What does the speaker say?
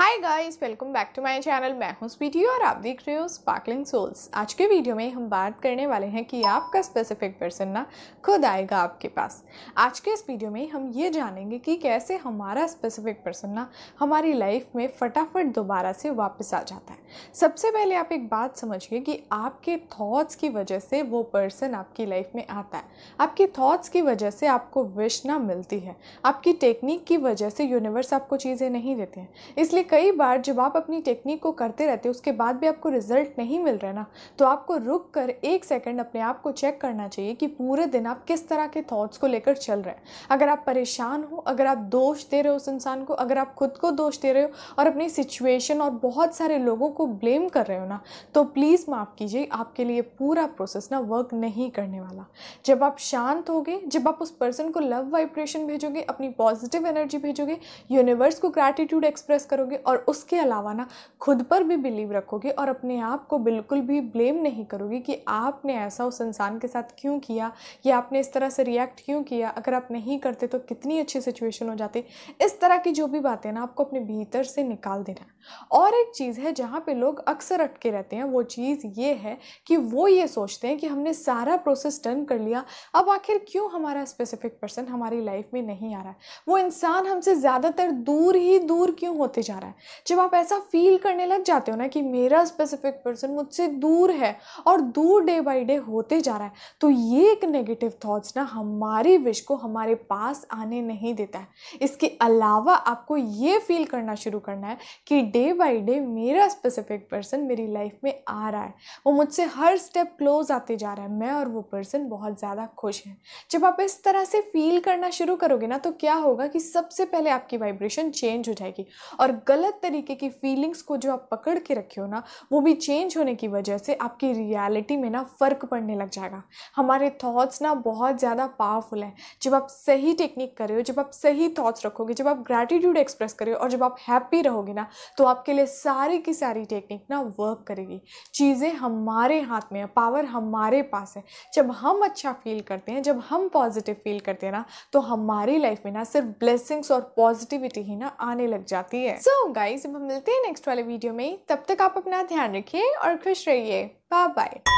hi guys welcome back to my channel मैं हूं स्पीटी और आप देख रहे हो स्पार्कलिंग सोल्स आज के वीडियो में हम बात करने वाले हैं कि आपका स्पेसिफिक पर्सन ना खुद आएगा आपके पास आज के इस वीडियो में हम ये जानेंगे कि कैसे हमारा स्पेसिफिक पर्सन ना हमारी लाइफ में फटाफट दोबारा से वापस आ जाता है सबसे पहले आप एक बात समझिए कि आपके थाट्स की वजह से वो पर्सन आपकी लाइफ में आता है आपके थाट्स की वजह से आपको विश ना मिलती है आपकी टेक्निक की वजह से यूनिवर्स आपको चीज़ें नहीं देते हैं इसलिए कई बार जब आप अपनी टेक्निक को करते रहते हो उसके बाद भी आपको रिजल्ट नहीं मिल रहा ना तो आपको रुक कर एक सेकंड अपने आप को चेक करना चाहिए कि पूरे दिन आप किस तरह के थॉट्स को लेकर चल रहे हैं अगर आप परेशान हो अगर आप दोष दे रहे हो उस इंसान को अगर आप खुद को दोष दे रहे हो और अपनी सिचुएशन और बहुत सारे लोगों को ब्लेम कर रहे हो ना तो प्लीज़ माफ़ कीजिए आपके लिए पूरा प्रोसेस ना वर्क नहीं करने वाला जब आप शांत होगे जब आप उस पर्सन को लव वाइब्रेशन भेजोगे अपनी पॉजिटिव एनर्जी भेजोगे यूनिवर्स को ग्रैटिट्यूड एक्सप्रेस करोगे और उसके अलावा ना खुद पर भी बिलीव रखोगे और अपने आप को बिल्कुल भी ब्लेम नहीं करोगे कि आपने ऐसा उस इंसान के साथ क्यों किया या आपने इस तरह से रिएक्ट क्यों किया अगर आप नहीं करते तो कितनी अच्छी सिचुएशन हो जाती इस तरह की जो भी बातें ना आपको अपने भीतर से निकाल देना और एक चीज़ है जहाँ पे लोग अक्सर अटके रहते हैं वो चीज़ ये है कि वो ये सोचते हैं कि हमने सारा प्रोसेस डन कर लिया अब आखिर क्यों हमारा स्पेसिफिक पर्सन हमारी लाइफ में नहीं आ रहा है वो इंसान हमसे ज़्यादातर दूर ही दूर क्यों होते जा रहा है जब आप ऐसा फील करने लग जाते हो ना कि मेरा स्पेसिफिक पर्सन मुझसे दूर है और दूर डे बाई डे होते जा रहा है तो ये एक नेगेटिव थाट्स ना हमारी विश को हमारे पास आने नहीं देता है इसके अलावा आपको ये फील करना शुरू करना है कि डे बाय डे मेरा स्पेसिफिक पर्सन मेरी लाइफ में आ रहा है वो मुझसे हर स्टेप क्लोज आते जा रहा है मैं और वो पर्सन बहुत ज़्यादा खुश हैं जब आप इस तरह से फील करना शुरू करोगे ना तो क्या होगा कि सबसे पहले आपकी वाइब्रेशन चेंज हो जाएगी और गलत तरीके की फीलिंग्स को जो आप पकड़ के रखे हो ना वो भी चेंज होने की वजह से आपकी रियलिटी में ना फ़र्क पड़ने लग जाएगा हमारे थॉट्स ना बहुत ज़्यादा पावरफुल हैं जब आप सही टेक्निक कर रहे हो जब आप सही थाट्स रखोगे जब आप ग्रैटिट्यूड एक्सप्रेस कर हो और जब आप हैप्पी रहोगे ना तो आपके लिए सारी की सारी टेक्निक ना वर्क करेगी चीज़ें हमारे हाथ में है पावर हमारे पास है जब हम अच्छा फील करते हैं जब हम पॉजिटिव फील करते हैं ना तो हमारी लाइफ में ना सिर्फ ब्लेसिंग्स और पॉजिटिविटी ही ना आने लग जाती है सो गाइज अब हम मिलते हैं नेक्स्ट वाले वीडियो में तब तक आप अपना ध्यान रखिए और खुश रहिए बाय बाय